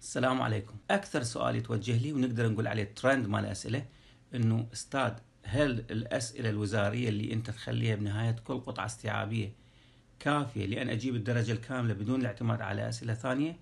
السلام عليكم اكثر سؤال يتوجه لي ونقدر نقول عليه ترند مال الاسئله انه استاذ هل الاسئله الوزاريه اللي انت تخليها بنهايه كل قطعه استيعابيه كافيه لان اجيب الدرجه الكامله بدون الاعتماد على اسئله ثانيه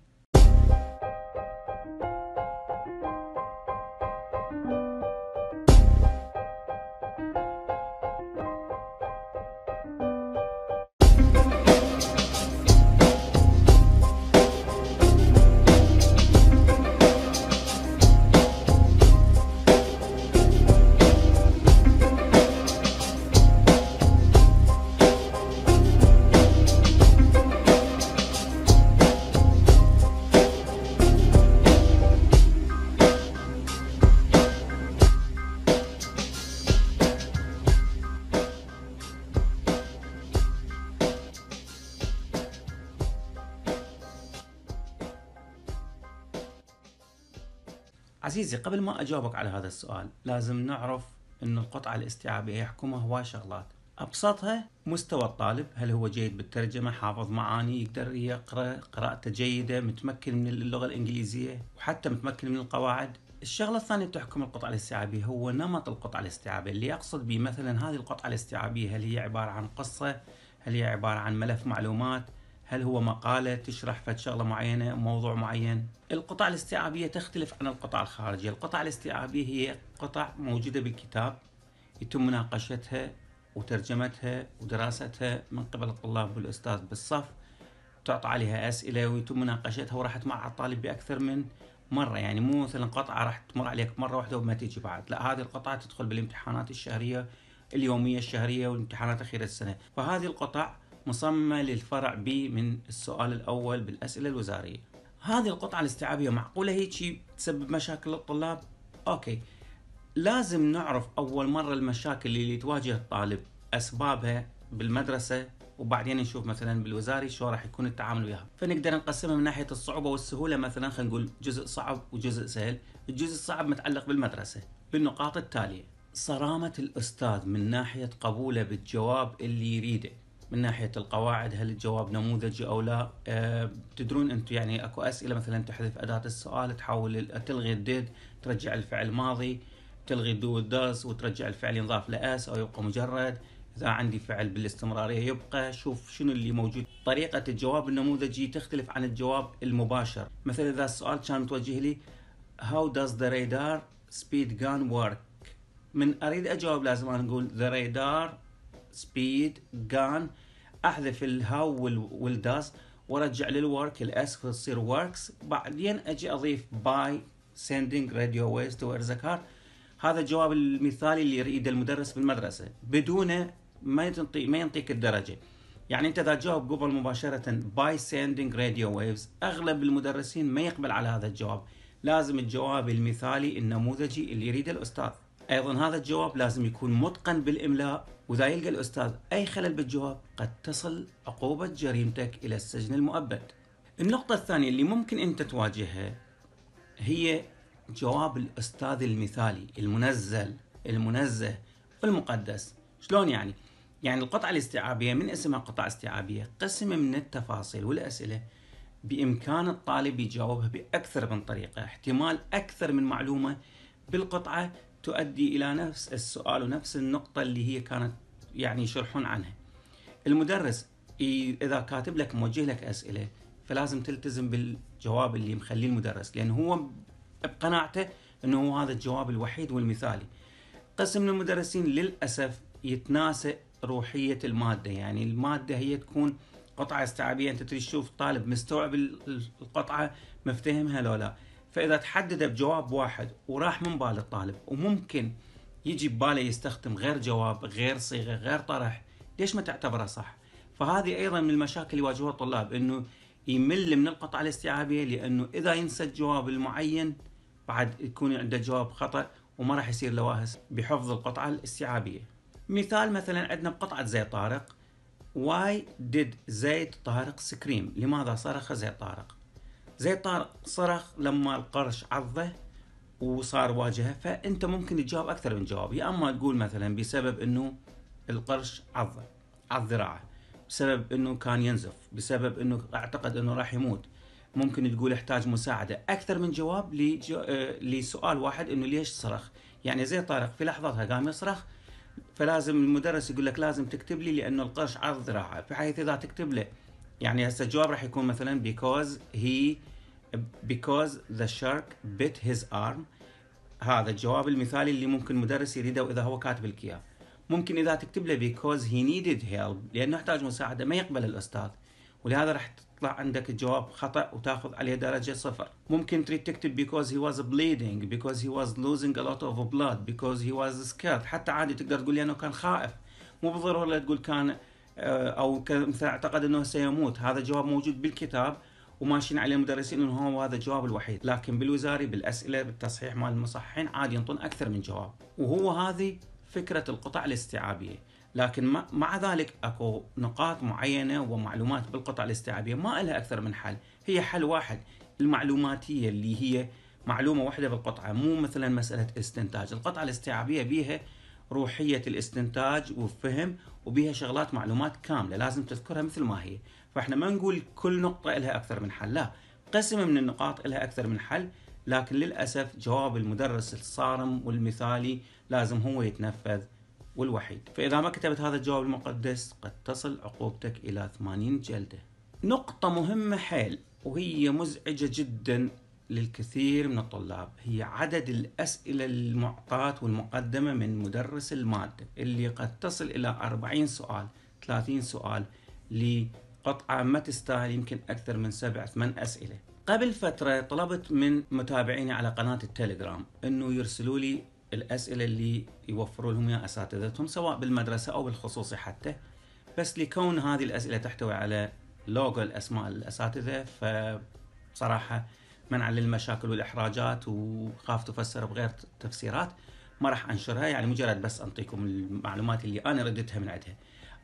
عزيزي قبل ما أجاوبك على هذا السؤال لازم نعرف أن القطعة الاستيعابية يحكمها هواي شغلات أبسطها مستوى الطالب هل هو جيد بالترجمة حافظ معاني يقدر يقرأ قراءته جيدة متمكن من اللغة الإنجليزية وحتى متمكن من القواعد الشغلة الثانية بتحكم القطعة الاستيعابية هو نمط القطعة الاستيعابية اللي أقصد به مثلا هذه القطعة الاستيعابية هل هي عبارة عن قصة هل هي عبارة عن ملف معلومات هل هو مقالة تشرح فد شغلة معينة موضوع معين القطع الاستيعابية تختلف عن القطع الخارجية القطع الاستيعابية هي قطع موجودة بالكتاب يتم مناقشتها وترجمتها ودراستها من قبل الطلاب والأستاذ بالصف تعطى عليها أسئلة ويتم مناقشتها وراح تمر على الطالب بأكثر من مرة يعني مو مثلا قطعة راح تمر عليك مرة واحدة وما تجي بعد لا هذه القطعة تدخل بالامتحانات الشهرية اليومية الشهرية والامتحانات أخيرة السنة فهذه القطع مصممة للفرع B من السؤال الأول بالأسئلة الوزارية هذه القطعة الاستيعابية معقولة هيك تسبب مشاكل للطلاب؟ أوكي لازم نعرف أول مرة المشاكل اللي تواجه الطالب أسبابها بالمدرسة وبعدين نشوف مثلا بالوزاري شو راح يكون التعامل وياها فنقدر نقسمها من ناحيه الصعوبه والسهوله مثلا خلينا نقول جزء صعب وجزء سهل الجزء الصعب متعلق بالمدرسه بالنقاط التاليه صرامه الاستاذ من ناحيه قبوله بالجواب اللي يريده من ناحيه القواعد هل الجواب نموذجي او لا أه تدرون انتم يعني اكو اسئله مثلا تحذف اداه السؤال تحول تلغي الديد ترجع الفعل ماضي تلغي الدو داز وترجع الفعل ينضاف لاس او يبقى مجرد اذا عندي فعل بالاستمراريه يبقى شوف شنو اللي موجود طريقه الجواب النموذجي تختلف عن الجواب المباشر مثلا اذا السؤال كان متوجه لي how does the radar speed gun work من اريد اجاوب لازم انا اقول the radar سبيد جان احذف الهاو والداس وارجع للورك الاس تصير وركس بعدين اجي اضيف باي sending راديو waves تو Erzakar هذا الجواب المثالي اللي يريده المدرس بالمدرسة بدونه ما ينطي ما ينطيك الدرجة يعني انت اذا جاوب جوجل مباشرة باي sending راديو ويفز اغلب المدرسين ما يقبل على هذا الجواب لازم الجواب المثالي النموذجي اللي يريده الاستاذ ايضا هذا الجواب لازم يكون متقن بالاملاء واذا يلقى الاستاذ اي خلل بالجواب قد تصل عقوبه جريمتك الى السجن المؤبد. النقطه الثانيه اللي ممكن انت تواجهها هي جواب الاستاذ المثالي المنزل المنزه المقدس شلون يعني؟ يعني القطعة الاستيعابية من اسمها قطعة استيعابية قسم من التفاصيل والأسئلة بإمكان الطالب يجاوبها بأكثر من طريقة احتمال أكثر من معلومة بالقطعة تؤدي إلى نفس السؤال ونفس النقطة اللي هي كانت يعني يشرحون عنها المدرس إذا كاتب لك موجه لك أسئلة فلازم تلتزم بالجواب اللي مخليه المدرس لأن هو بقناعته أنه هذا الجواب الوحيد والمثالي قسم من المدرسين للأسف يتناسى روحية المادة يعني المادة هي تكون قطعة استيعابية أنت تريد تشوف طالب مستوعب القطعة مفتهمها لو لا فاذا تحدد بجواب واحد وراح من بال الطالب وممكن يجي بباله يستخدم غير جواب غير صيغه غير طرح ليش ما تعتبره صح فهذه ايضا من المشاكل اللي يواجهوها الطلاب انه يمل من القطعه الاستيعابيه لانه اذا ينسى الجواب المعين بعد يكون عنده جواب خطا وما راح يصير لواهس بحفظ القطعه الاستيعابيه مثال مثلا عندنا بقطعه زي طارق Why did زيد طارق scream؟ لماذا صرخ زيد طارق؟ زي طارق صرخ لما القرش عضه وصار واجهه فانت ممكن تجاوب اكثر من جواب يا اما تقول مثلا بسبب انه القرش عضه عض ذراعه بسبب انه كان ينزف بسبب انه اعتقد انه راح يموت ممكن تقول احتاج مساعده اكثر من جواب لجو... آه، لسؤال واحد انه ليش صرخ يعني زي طارق في لحظتها قام يصرخ فلازم المدرس يقول لك لازم تكتب لي لانه القرش عض ذراعه بحيث اذا تكتب له يعني هسه الجواب راح يكون مثلا because he because the shark bit his arm هذا الجواب المثالي اللي ممكن مدرس يريده اذا هو كاتب لك اياه ممكن اذا تكتب له because he needed help لانه احتاج مساعده ما يقبل الاستاذ ولهذا راح تطلع عندك الجواب خطا وتاخذ عليه درجه صفر ممكن تريد تكتب because he was bleeding because he was losing a lot of blood because he was scared حتى عادي تقدر تقول لي انه كان خائف مو بالضروره تقول كان آه، او مثلا اعتقد انه سيموت هذا جواب موجود بالكتاب وماشيين عليه المدرسين انه هو هذا الجواب الوحيد لكن بالوزاري بالاسئله بالتصحيح مال المصححين عادي ينطون اكثر من جواب وهو هذه فكره القطع الاستيعابيه لكن مع ذلك اكو نقاط معينه ومعلومات بالقطع الاستيعابيه ما لها اكثر من حل هي حل واحد المعلوماتيه اللي هي معلومه واحده بالقطعه مو مثلا مساله استنتاج القطعه الاستيعابيه بيها روحيه الاستنتاج والفهم وبيها شغلات معلومات كامله لازم تذكرها مثل ما هي فاحنا ما نقول كل نقطه لها اكثر من حل لا قسم من النقاط لها اكثر من حل لكن للاسف جواب المدرس الصارم والمثالي لازم هو يتنفذ والوحيد فاذا ما كتبت هذا الجواب المقدس قد تصل عقوبتك الى 80 جلده نقطه مهمه حيل وهي مزعجه جدا للكثير من الطلاب هي عدد الأسئلة المعطاة والمقدمة من مدرس المادة اللي قد تصل إلى 40 سؤال 30 سؤال لقطعة ما تستاهل يمكن أكثر من 7 8 أسئلة قبل فترة طلبت من متابعيني على قناة التليجرام أنه يرسلوا لي الأسئلة اللي يوفروا لهم إياها أساتذتهم سواء بالمدرسة أو بالخصوصي حتى بس لكون هذه الأسئلة تحتوي على لوجو الأسماء الأساتذة فصراحة منعا للمشاكل والاحراجات وخاف تفسر بغير تفسيرات ما راح انشرها يعني مجرد بس انطيكم المعلومات اللي انا رديتها من عندها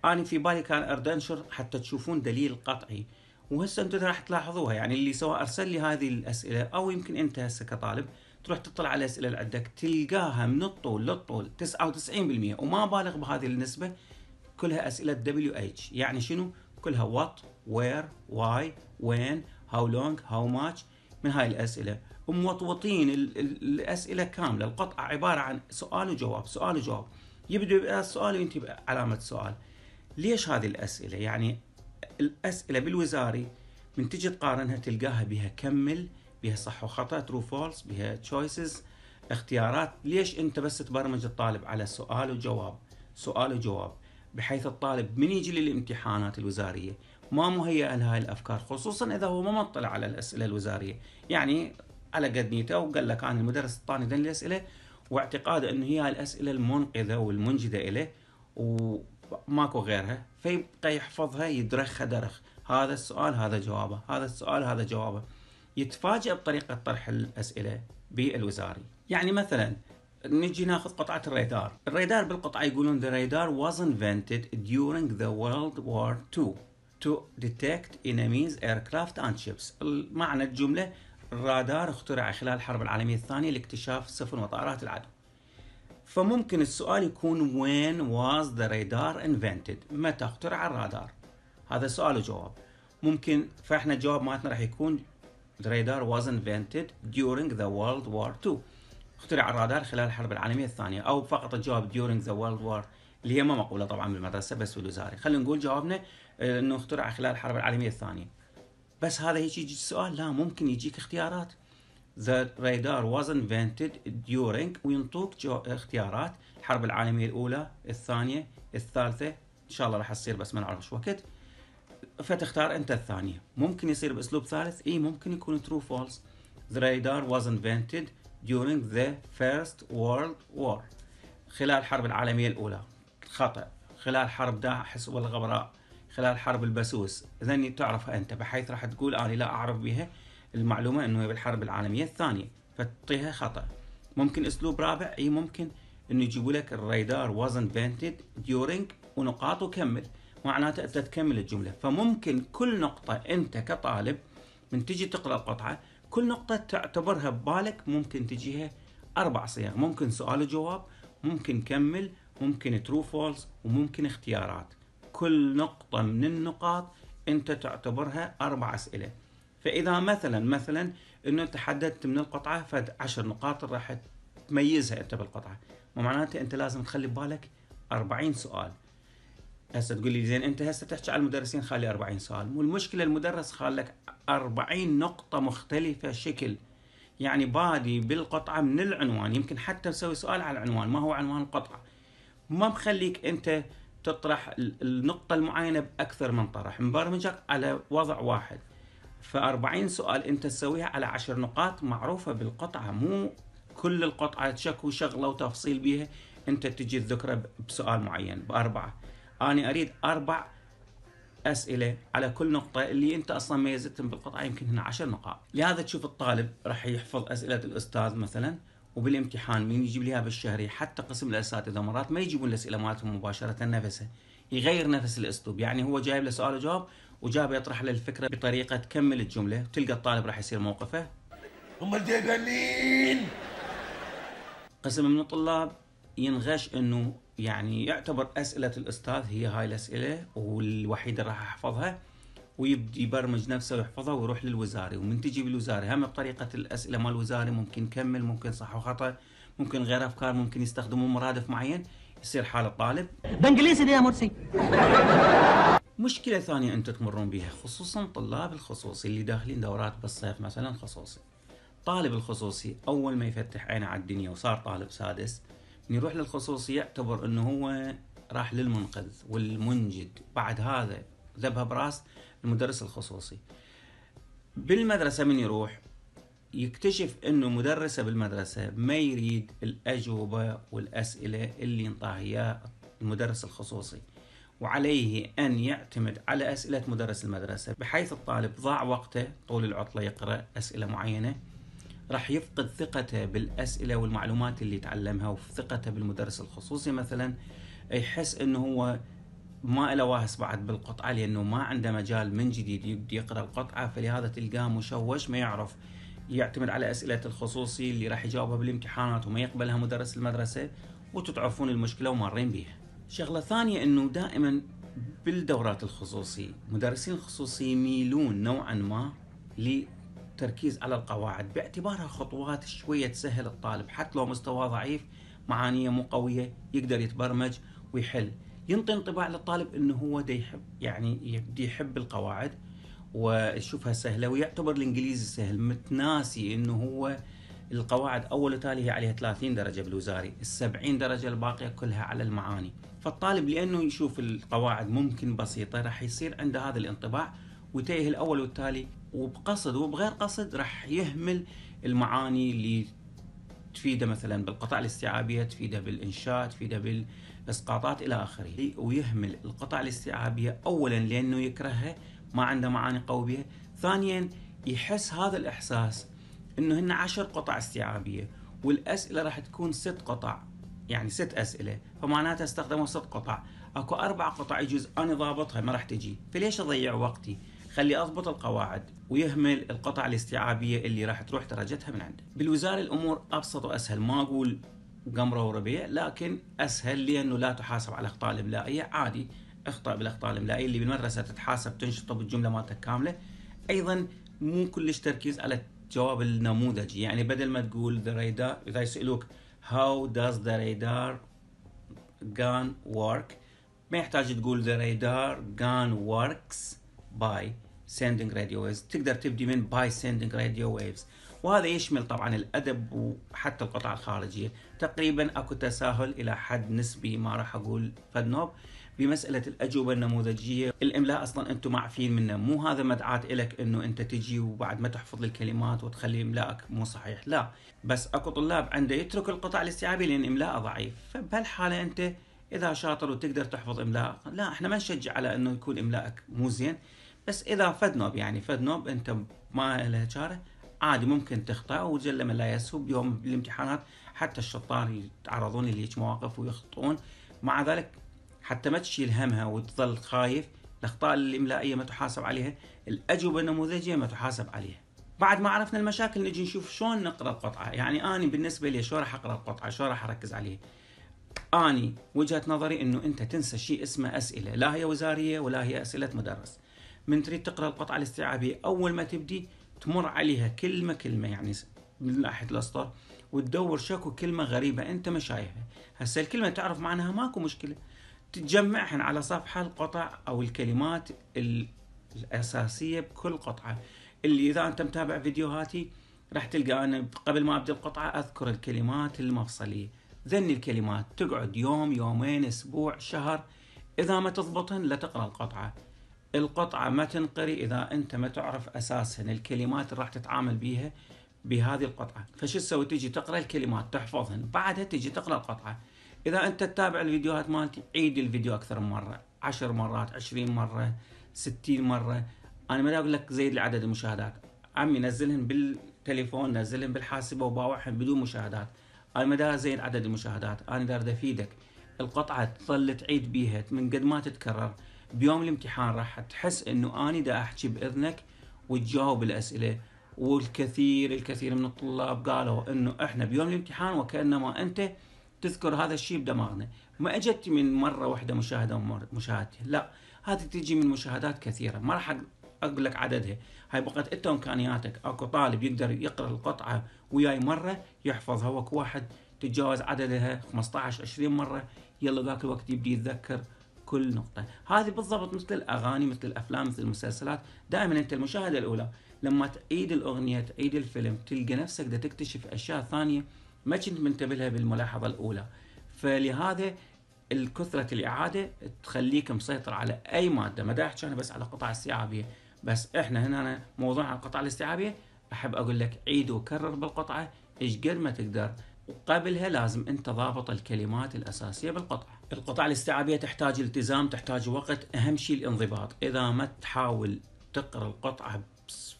انا في بالي كان ارد انشر حتى تشوفون دليل قطعي وهسه انتم راح تلاحظوها يعني اللي سواء ارسل لي هذه الاسئله او يمكن انت هسه كطالب تروح تطلع على الاسئله اللي عندك تلقاها من الطول للطول 99% وما بالغ بهذه النسبه كلها اسئله دبليو اتش يعني شنو؟ كلها وات وير واي وين هاو لونج هاو ماتش من هاي الاسئله وموطوطين الاسئله كامله القطعه عباره عن سؤال وجواب سؤال وجواب يبدا السؤال سؤال وينتهي بعلامه سؤال ليش هذه الاسئله يعني الاسئله بالوزاري من تجي تقارنها تلقاها بها كمل بها صح وخطا ترو فولس بها تشويسز اختيارات ليش انت بس تبرمج الطالب على سؤال وجواب سؤال وجواب بحيث الطالب من يجي للامتحانات الوزاريه ما مهيئ لهاي الافكار خصوصا اذا هو ما مطلع على الاسئله الوزاريه يعني على قد نيته وقال لك انا المدرس الطاني ذن الاسئله واعتقاده انه هي الاسئله المنقذه والمنجده اليه وماكو غيرها فيبقى يحفظها يدرخها درخ هذا السؤال هذا جوابه هذا السؤال هذا جوابه يتفاجئ بطريقه طرح الاسئله بالوزاري يعني مثلا نجي ناخذ قطعه الرادار الرادار بالقطعه يقولون the radar was invented during the World War 2 to detect enemies aircraft and ships معنى الجملة الرادار اخترع خلال الحرب العالمية الثانية لاكتشاف سفن وطائرات العدو فممكن السؤال يكون when was the radar invented متى اخترع الرادار هذا سؤال وجواب ممكن فاحنا الجواب مالتنا راح يكون the radar was invented during the World War 2 اخترع الرادار خلال الحرب العالمية الثانية أو فقط الجواب during the World War اللي هي ما مقولة طبعا بالمدرسة بس بالوزارة خلينا نقول جوابنا آه، انه اخترع خلال الحرب العالميه الثانيه بس هذا هيك يجي السؤال لا ممكن يجيك اختيارات the radar was invented during وينطوك آه، اختيارات الحرب العالميه الاولى الثانيه الثالثه ان شاء الله راح تصير بس ما نعرفش وقت فتختار انت الثانيه ممكن يصير باسلوب ثالث اي ممكن يكون ترو فولس the radar was invented during the first world war خلال الحرب العالميه الاولى خطا خلال حرب داعش والغبراء خلال حرب البسوس إذا تعرفها أنت بحيث راح تقول أنا لا أعرف بها المعلومة أنه هي بالحرب العالمية الثانية فتعطيها خطأ ممكن أسلوب رابع أي ممكن أن يجيبوا لك الرادار wasn't painted during ونقاط وكمل معناته أنت تكمل الجملة فممكن كل نقطة أنت كطالب من تجي تقرأ القطعة كل نقطة تعتبرها ببالك ممكن تجيها أربع صيغ ممكن سؤال وجواب ممكن كمل ممكن ترو فولس وممكن اختيارات كل نقطة من النقاط أنت تعتبرها أربع أسئلة فإذا مثلا مثلا أنه أنت حددت من القطعة فد عشر نقاط راح تميزها أنت بالقطعة معناته أنت لازم تخلي ببالك 40 سؤال هسه تقول لي زين انت هسه تحكي على المدرسين خالي 40 سؤال مو المشكله المدرس خالك 40 نقطه مختلفه شكل يعني بادي بالقطعه من العنوان يمكن حتى مسوي سؤال على العنوان ما هو عنوان القطعه ما مخليك انت تطرح النقطة المعينة بأكثر من طرح مبرمجك على وضع واحد ف40 سؤال أنت تسويها على عشر نقاط معروفة بالقطعة مو كل القطعة تشكو شغلة وتفصيل بيها أنت تجي الذكرى بسؤال معين بأربعة أنا أريد أربع أسئلة على كل نقطة اللي أنت أصلا ميزتهم بالقطعة يمكن هنا عشر نقاط لهذا تشوف الطالب راح يحفظ أسئلة الأستاذ مثلا وبالامتحان من يجيب لي بالشهري حتى قسم الاساتذه مرات ما يجيبون الاسئله مالتهم مباشره نفسه يغير نفس الاسلوب يعني هو جايب له سؤال وجواب وجاب يطرح له الفكره بطريقه تكمل الجمله تلقى الطالب راح يصير موقفه هم الجبلين قسم من الطلاب ينغش انه يعني يعتبر اسئله الاستاذ هي هاي الاسئله والوحيده راح احفظها ويبدي يبرمج نفسه ويحفظه ويروح للوزاري ومن تجي بالوزاري هم بطريقه الاسئله مال الوزاري ممكن يكمل ممكن صح وخطا ممكن غير افكار ممكن يستخدمون مرادف معين يصير حال الطالب بانجليزي يا مرسي مشكله ثانيه انتم تمرون بها خصوصا طلاب الخصوصي اللي داخلين دورات بالصيف مثلا خصوصي طالب الخصوصي اول ما يفتح عينه على الدنيا وصار طالب سادس من يروح للخصوصي يعتبر انه هو راح للمنقذ والمنجد بعد هذا ذبها براس المدرس الخصوصي بالمدرسة من يروح يكتشف انه مدرسه بالمدرسه ما يريد الاجوبه والاسئله اللي ينطاها اياه المدرس الخصوصي وعليه ان يعتمد على اسئله مدرس المدرسه بحيث الطالب ضاع وقته طول العطله يقرا اسئله معينه راح يفقد ثقته بالاسئله والمعلومات اللي تعلمها وثقته بالمدرس الخصوصي مثلا يحس انه هو ما له واهس بعد بالقطعه لانه ما عنده مجال من جديد يبدي يقرا القطعه فلهذا تلقاه مشوش ما يعرف يعتمد على اسئله الخصوصي اللي راح يجاوبها بالامتحانات وما يقبلها مدرس المدرسه وتتعرفون المشكله ومارين بيها. شغله ثانيه انه دائما بالدورات الخصوصيه مدرسين الخصوصي يميلون نوعا ما للتركيز على القواعد باعتبارها خطوات شويه تسهل الطالب حتى لو مستواه ضعيف معانيه مو قويه يقدر يتبرمج ويحل ينطي انطباع للطالب انه هو دي يحب يعني يبدي يحب القواعد ويشوفها سهله ويعتبر الانجليزي سهل متناسي انه هو القواعد اول وتالي هي عليها 30 درجه بالوزاري، ال 70 درجه الباقيه كلها على المعاني، فالطالب لانه يشوف القواعد ممكن بسيطه راح يصير عنده هذا الانطباع وتيه الاول والتالي وبقصد وبغير قصد راح يهمل المعاني اللي تفيده مثلا بالقطع الاستيعابيه، تفيده بالانشاء، تفيده بال اسقاطات الى اخره ويهمل القطع الاستيعابيه اولا لانه يكرهها ما عنده معاني قوي بها ثانيا يحس هذا الاحساس انه هن عشر قطع استيعابيه والاسئله راح تكون ست قطع يعني ست اسئله فمعناتها استخدموا ست قطع اكو اربع قطع يجوز انا ضابطها ما راح تجي فليش اضيع وقتي خلي اضبط القواعد ويهمل القطع الاستيعابيه اللي راح تروح درجتها من عنده بالوزاره الامور ابسط واسهل ما اقول قمره وربيع لكن اسهل لي انه لا تحاسب على اخطاء الاملائيه عادي اخطا بالاخطاء الاملائيه اللي بالمدرسه تتحاسب تنشطه بالجمله مالتك كامله ايضا مو كلش تركيز على الجواب النموذجي يعني بدل ما تقول ذا ريدار اذا يسالوك هاو داز ذا ريدار جان ورك ما يحتاج تقول ذا ريدار جان وركس باي sending radio waves تقدر تبدي من by sending radio waves وهذا يشمل طبعا الادب وحتى القطع الخارجيه تقريبا اكو تساهل الى حد نسبي ما راح اقول فدنوب بمساله الاجوبه النموذجيه الاملاء اصلا انتم معفين منه مو هذا مدعاه لك انه انت تجي وبعد ما تحفظ الكلمات وتخلي املائك مو صحيح لا بس اكو طلاب عنده يترك القطع الاستيعابي لان إملاءه ضعيف فبهالحاله انت اذا شاطر وتقدر تحفظ إملاء لا احنا ما نشجع على انه يكون املائك مو زين بس اذا فدنوب يعني فدنوب انت ما لها شاره عادي ممكن تخطأ وجل من لا يسهو يوم الامتحانات حتى الشطار يتعرضون لهيك مواقف ويخطئون مع ذلك حتى ما تشيل همها وتظل خايف الاخطاء الاملائيه ما تحاسب عليها الاجوبه النموذجيه ما تحاسب عليها بعد ما عرفنا المشاكل نجي نشوف شلون نقرا القطعه يعني انا بالنسبه لي شلون راح اقرا القطعه شلون راح اركز عليها اني وجهه نظري انه انت تنسى شيء اسمه اسئله لا هي وزاريه ولا هي اسئله مدرس من تريد تقرا القطعه الاستيعابيه اول ما تبدي تمر عليها كلمة كلمة يعني من ناحية الأسطر وتدور شكو كلمة غريبة أنت ما شايفها هسه الكلمة تعرف معناها ماكو مشكلة تجمعهن على صفحة القطع أو الكلمات الأساسية بكل قطعة اللي إذا أنت متابع فيديوهاتي راح تلقى أنا قبل ما أبدأ القطعة أذكر الكلمات المفصلية ذني الكلمات تقعد يوم يومين أسبوع شهر إذا ما تضبطهن لا تقرأ القطعة القطعة ما تنقري إذا أنت ما تعرف أساسا الكلمات اللي راح تتعامل بيها بهذه القطعة فشو تسوي تجي تقرأ الكلمات تحفظهن بعدها تجي تقرأ القطعة إذا أنت تتابع الفيديوهات مالتي عيد الفيديو أكثر من مرة عشر مرات عشرين مرة ستين مرة أنا ما أقول لك زيد لعدد المشاهدات عمي نزلهن بالتليفون نزلهن بالحاسبة وباوعهن بدون مشاهدات أنا ما زيد عدد المشاهدات أنا دار أفيدك القطعة تظل تعيد بيها من قد ما تتكرر بيوم الامتحان راح تحس انه اني دا احكي باذنك وتجاوب الاسئله والكثير الكثير من الطلاب قالوا انه احنا بيوم الامتحان وكانما انت تذكر هذا الشيء بدماغنا ما اجت من مره واحده مشاهده مشاهدتين لا هذه تجي من مشاهدات كثيره ما راح اقول لك عددها هاي بقت انت امكانياتك اكو طالب يقدر يقرا القطعه وياي مره يحفظها وك واحد تتجاوز عددها 15 20 مره يلا ذاك الوقت يبدي يتذكر كل نقطه هذه بالضبط مثل الاغاني مثل الافلام مثل المسلسلات دائما انت المشاهده الاولى لما تعيد الاغنيه تعيد الفيلم تلقى نفسك ده تكتشف اشياء ثانيه ما كنت منتبه لها بالملاحظه الاولى فلهذا الكثرة الإعادة تخليك مسيطر على أي مادة ما أحكي أنا بس على قطع الاستيعابية بس إحنا هنا أنا على القطع الاستيعابية أحب أقول لك عيد وكرر بالقطعة إيش قد ما تقدر وقبلها لازم انت ضابط الكلمات الاساسيه بالقطعه. القطع الاستيعابيه تحتاج التزام، تحتاج وقت، اهم شيء الانضباط، اذا ما تحاول تقرا القطعه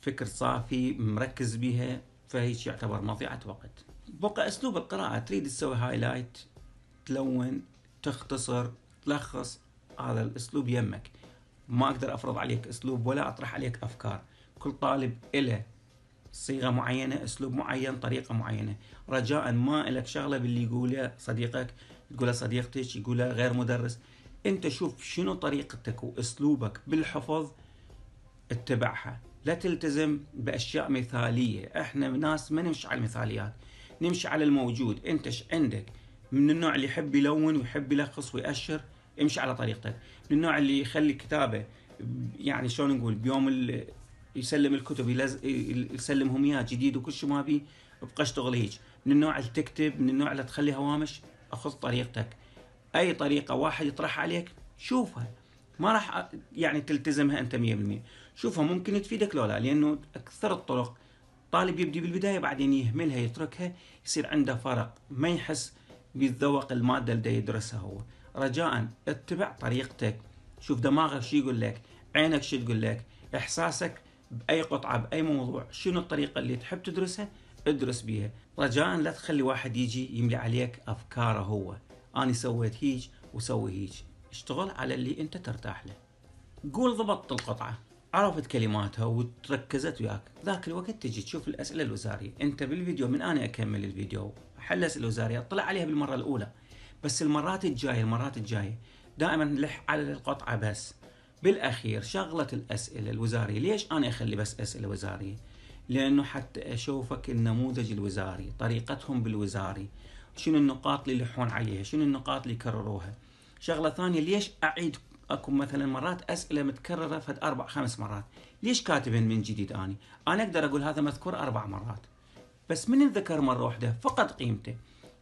بفكر صافي مركز بها فهيك يعتبر مضيعه وقت. بقى اسلوب القراءه تريد تسوي هايلايت، تلون، تختصر، تلخص، هذا الاسلوب يمك. ما اقدر افرض عليك اسلوب ولا اطرح عليك افكار، كل طالب له صيغه معينه اسلوب معين طريقه معينه رجاء ما لك شغله باللي يقوله صديقك يقوله صديقتك يقوله غير مدرس انت شوف شنو طريقتك واسلوبك بالحفظ اتبعها لا تلتزم باشياء مثاليه احنا ناس ما نمشي على المثاليات نمشي على الموجود انت ايش عندك من النوع اللي يحب يلون ويحب يلخص ويأشر امشي على طريقتك من النوع اللي يخلي كتابه يعني شلون نقول بيوم يسلم الكتب يلز... يسلمهم اياه جديد وكل شيء ما بي ابقى اشتغل هيك من النوع اللي تكتب من النوع اللي تخلي هوامش اخذ طريقتك اي طريقه واحد يطرحها عليك شوفها ما راح يعني تلتزمها انت 100% شوفها ممكن تفيدك لو لا لانه اكثر الطرق طالب يبدي بالبدايه بعدين يهملها يتركها يصير عنده فرق ما يحس بالذوق الماده اللي يدرسها هو رجاء اتبع طريقتك شوف دماغك شو يقول لك عينك شو تقول لك احساسك باي قطعه باي موضوع شنو الطريقه اللي تحب تدرسها ادرس بيها رجاء لا تخلي واحد يجي يملي عليك افكاره هو انا سويت هيج وسوي هيج اشتغل على اللي انت ترتاح له قول ضبطت القطعه عرفت كلماتها وتركزت وياك ذاك الوقت تجي تشوف الاسئله الوزاريه انت بالفيديو من انا اكمل الفيديو حل الاسئله الوزاريه اطلع عليها بالمره الاولى بس المرات الجايه المرات الجايه دائما لح على القطعه بس بالاخير شغله الاسئله الوزاريه ليش انا اخلي بس اسئله وزاريه لانه حتى اشوفك النموذج الوزاري طريقتهم بالوزاري شنو النقاط اللي يلحون عليها شنو النقاط اللي يكرروها شغله ثانيه ليش اعيد اكو مثلا مرات اسئله متكرره فد اربع خمس مرات ليش كاتبين من جديد اني انا اقدر اقول هذا مذكور اربع مرات بس من الذكر مره واحده فقد قيمته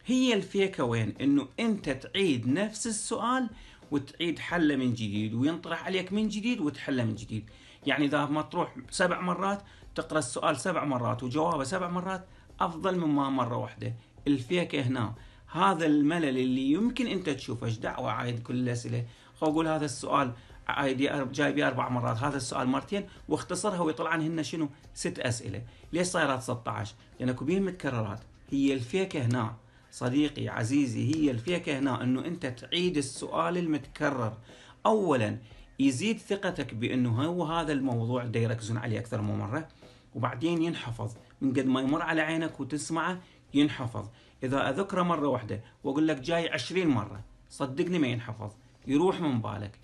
هي الفيكه وين انه انت تعيد نفس السؤال وتعيد حله من جديد وينطرح عليك من جديد وتحله من جديد يعني اذا ما تروح سبع مرات تقرا السؤال سبع مرات وجوابه سبع مرات افضل مما مره واحده الفيك هنا هذا الملل اللي يمكن انت تشوفه ايش دعوه عايد كل الاسئله خو اقول هذا السؤال عايد بي اربع مرات هذا السؤال مرتين واختصرها ويطلع عنهن شنو ست اسئله ليش صايرات 16 لان اكو متكررات هي الفيكه هنا صديقي عزيزي هي الفكرة هنا أنه أنت تعيد السؤال المتكرر أولا يزيد ثقتك بأنه هو هذا الموضوع دا يركزون عليه أكثر من مرة وبعدين ينحفظ من قد ما يمر على عينك وتسمعه ينحفظ إذا أذكره مرة واحدة وأقول لك جاي عشرين مرة صدقني ما ينحفظ يروح من بالك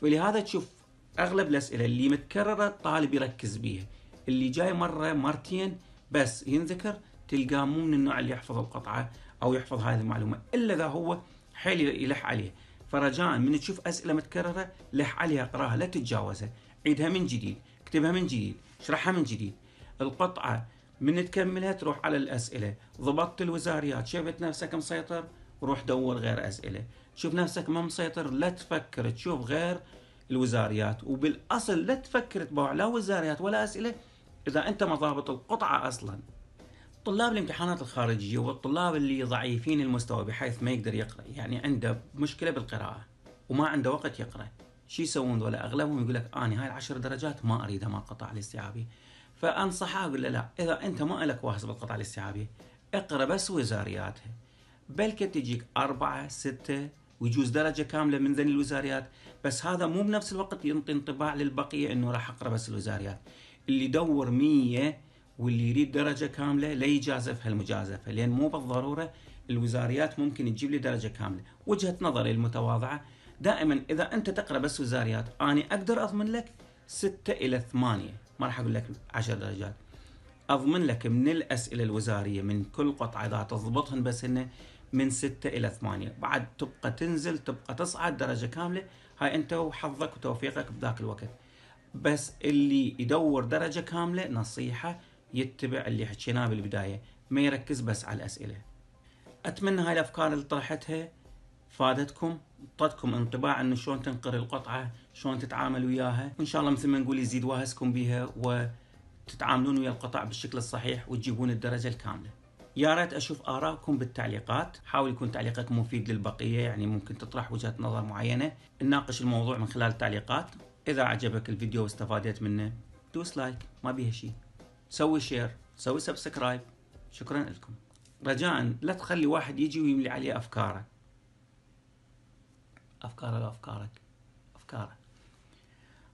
فلهذا تشوف أغلب الأسئلة اللي متكررة الطالب يركز بيها اللي جاي مرة مرتين بس ينذكر تلقاه مو من النوع اللي يحفظ القطعة او يحفظ هذه المعلومه الا اذا هو حيل يلح عليه فرجاء من تشوف اسئله متكرره لح عليها اقراها لا تتجاوزها عيدها من جديد اكتبها من جديد اشرحها من جديد القطعه من تكملها تروح على الاسئله ضبطت الوزاريات شفت نفسك مسيطر روح دور غير اسئله شوف نفسك ما مسيطر لا تفكر تشوف غير الوزاريات وبالاصل لا تفكر تباع لا وزاريات ولا اسئله اذا انت ما ضابط القطعه اصلا طلاب الامتحانات الخارجية والطلاب اللي ضعيفين المستوى بحيث ما يقدر يقرأ يعني عنده مشكلة بالقراءة وما عنده وقت يقرأ شو يسوون ذولا أغلبهم يقول لك أنا هاي العشر درجات ما أريدها ما قطع الاستيعابي فأنصحه أقول له لا إذا أنت ما لك واحد بالقطع الاستيعابي اقرأ بس وزارياتها بلكي تجيك أربعة ستة ويجوز درجه كامله من ذني الوزاريات بس هذا مو بنفس الوقت ينطي انطباع للبقيه انه راح اقرا بس الوزاريات اللي يدور 100 واللي يريد درجه كامله لا يجازف هالمجازفه لان مو بالضروره الوزاريات ممكن تجيب لي درجه كامله وجهه نظري المتواضعه دائما اذا انت تقرا بس وزاريات انا اقدر اضمن لك ستة الى ثمانية ما راح اقول لك عشر درجات اضمن لك من الاسئله الوزاريه من كل قطعه اذا تضبطهن بس انه من ستة الى ثمانية بعد تبقى تنزل تبقى تصعد درجه كامله هاي انت وحظك وتوفيقك بذاك الوقت بس اللي يدور درجه كامله نصيحه يتبع اللي حكيناه بالبدايه ما يركز بس على الاسئله اتمنى هاي الافكار اللي طرحتها فادتكم اعطتكم انطباع انه شلون تنقر القطعه شلون تتعامل وياها وان شاء الله مثل ما نقول يزيد واهسكم بها وتتعاملون ويا القطع بالشكل الصحيح وتجيبون الدرجه الكامله يا ريت اشوف ارائكم بالتعليقات حاول يكون تعليقك مفيد للبقيه يعني ممكن تطرح وجهه نظر معينه نناقش الموضوع من خلال التعليقات اذا عجبك الفيديو واستفادت منه دوس لايك ما بيها شيء سوي شير سوي سبسكرايب شكرا لكم رجاء لا تخلي واحد يجي ويملي عليه افكاره افكاره لافكارك افكاره